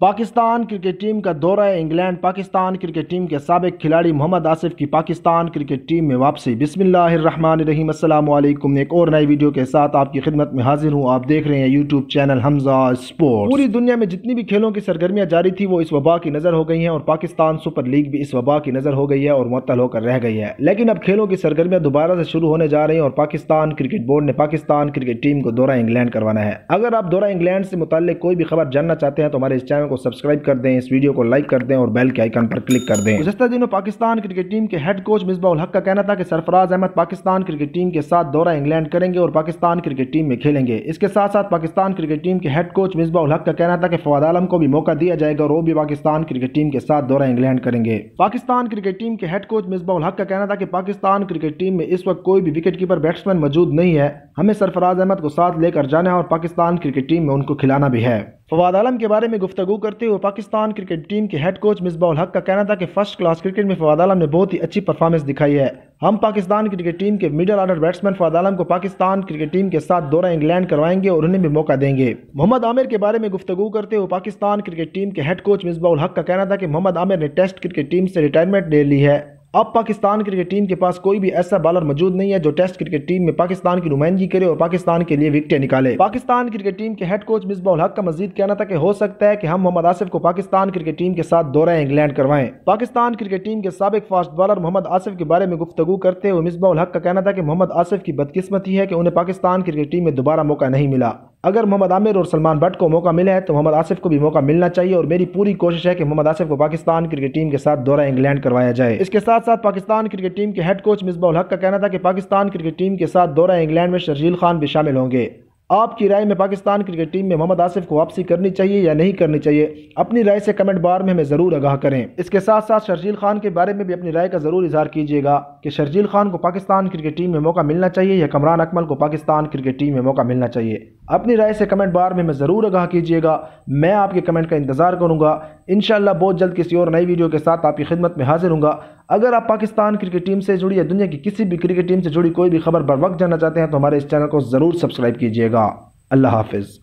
Pakistan cricket team का दौरा England Pakistan cricket team के सबक खिलाड़ी मोहम्मद आसिफ की पाकिस्तान क्रिकेट टीम में वापसी बिसमीम एक और नई वीडियो के साथ आपकी खिदमत में हाजिर हूँ आप देख रहे हैं यूट्यूब चैनल हमजा स्पोर्ट पूरी दुनिया में जितनी भी खेलों की सरगर्मियाँ जारी थी वो इस वबा की नज़र हो गई हैं और पाकिस्तान सुपर लीग भी इस वबा की नज़र हो गई है और मुतल होकर रह गई है लेकिन अब खेलों की सरगर्मियाँ दोबारा से शुरू होने जा रही हैं और पाकिस्तान क्रिकेट बोर्ड ने पाकिस्तान क्रिकेट टीम को दौरा इंग्लैंड करवाना है अगर आप दौरा इंग्लैंड से मुतल कोई भी खबर जानना चाहते हैं तो हमारे इस चैनल चैनल को सब्सक्राइब कर दें इस वीडियो को लाइक कर दें और बेल के आइकन पर क्लिक कर दें गुजस्ता दिनों पाकिस्तान क्रिकेट टीम के हेड कोच मिसबाउल हक का कहना था कि सरफराज अहमद पाकिस्तान क्रिकेट टीम के साथ दौरा इंग्लैंड करेंगे और पाकिस्तान क्रिकेट टीम में खेलेंगे इसके साथ साथ पाकिस्तान क्रिकेट टीम के हेड कोच मिसबाउल हक का कहना था कि फवाद आलम को भी मौका दिया जाएगा और वो भी पाकिस्तान क्रिकेट टीम के साथ दौरा इंग्लैंड करेंगे पाकिस्तान क्रिकेट टीम के हेड कोच मिसबाउल हक का कहना था कि पाकिस्तान क्रिकेट टीम में इस वक्त कोई भी विकेट कीपर बैट्समैन मौजूद नहीं है हमें सरफराज अहमद को साथ लेकर जाना है और पाकिस्तान क्रिकेट टीम में उनको खिलाना भी है फवाद आलम के बारे में गुफ्तु करते हुए पाकिस्तान क्रिकेट टीम के हेड कोच मिसबाउल हक का कहना था कि फर्स्ट क्लास क्रिकेट में फवाद आलम ने बहुत ही अच्छी परफॉर्मेंस दिखाई है हम पाकिस्तान क्रिकेट टीम के middle order batsman Fawad Alam को पाकिस्तान क्रिकेट टीम के साथ दौरा इंग्लैंड करवाएंगे और उन्हें भी मौका देंगे मोहम्मद आमिर के बारे में गुफ्तु करते हुए पाकिस्तान क्रिकेट टीम के हेड कोच मिसबाउल हक का कहना था कि मोहम्मद आमिर ने टेस्ट क्रिकेट टीम से रिटायरमेंट ले ली है अब पाकिस्तान क्रिकेट टीम के पास कोई भी ऐसा बॉलर मौजूद नहीं है जो टेस्ट क्रिकेट टीम में पाकिस्तान की नुमाइंदगी करे और पाकिस्तान के लिए विकटें निकाले पाकिस्तान क्रिकेट टीम के हेड कोच मिसबाउल हक का मजीद कहना था कि हो सकता है कि हम मोहम्मद आसिफ को पाकिस्तान क्रिकेट टीम के साथ दौरा इंग्लैंड करवाएं पाकिस्तान क्रिकेट टीम के सबक फास्ट बॉलर मोहम्मद आसिफ के बारे में गुफ्तु करते हुए मिसबाउल हक का कहना था कि मोहम्मद आसिफ की बदकिस्मती है कि उन्हें पाकिस्तान क्रिकेट टीम में दोबारा मौका नहीं मिला अगर मोहम्मद आमिर और सलमान भट्ट को मौका मिला है तो मोहम्मद आसिफ को भी मौका मिलना चाहिए और मेरी पूरी कोशिश है कि मोहम्मद आसिफ को पाकिस्तान क्रिकेट टीम के साथ दौरा इंग्लैंड करवाया जाए इसके साथ साथ पाकिस्तान क्रिकेट टीम के हेड कोच मिसबा हक का कहना था कि पाकिस्तान क्रिकेट टीम के साथ दौरा इंग्लैंड में शर्जील खान भी शामिल होंगे आपकी राय में पाकिस्तान क्रिकेट टीम में मोहम्मद आसिफ को वापसी करनी चाहिए या नहीं करनी चाहिए अपनी राय से कमेंट बार में हमें ज़रूर आगाह करें इसके साथ साथ शर्जील खान के बारे में भी अपनी राय का ज़रूर इजहार कीजिएगा कि शर्जील खान को पाकिस्तान क्रिकेट टीम में मौका मिलना चाहिए या कमरान अकमल को पाकिस्तान क्रिकेट टीम में मौका मिलना चाहिए अपनी राय से कमेंट बार में मैं ज़रूर आगाह कीजिएगा मैं आपके कमेंट का इंतज़ार करूँगा इन बहुत जल्द किसी और नई वीडियो के साथ आपकी खिदमत में हाजिर हूँ अगर आप पाकिस्तान क्रिकेट टीम से जुड़ी या दुनिया की किसी भी क्रिकेट टीम से जुड़ी कोई भी खबर बर वक्त जानना चाहते हैं तो हमारे इस चैनल को ज़रूर सब्सक्राइब कीजिएगा अल्लाह हाफिज़